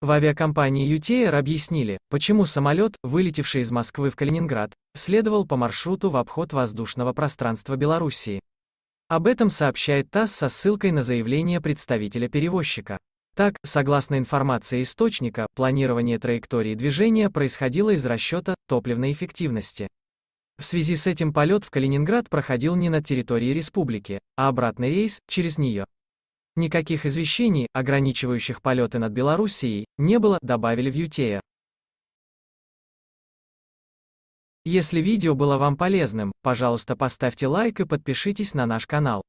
В авиакомпании UTAIR объяснили, почему самолет, вылетевший из Москвы в Калининград, следовал по маршруту в обход воздушного пространства Белоруссии. Об этом сообщает ТАСС со ссылкой на заявление представителя перевозчика. Так, согласно информации источника, планирование траектории движения происходило из расчета топливной эффективности. В связи с этим полет в Калининград проходил не на территории республики, а обратный рейс через нее. Никаких извещений, ограничивающих полеты над Белоруссией, не было, добавили в Ютея. Если видео было вам полезным, пожалуйста поставьте лайк и подпишитесь на наш канал.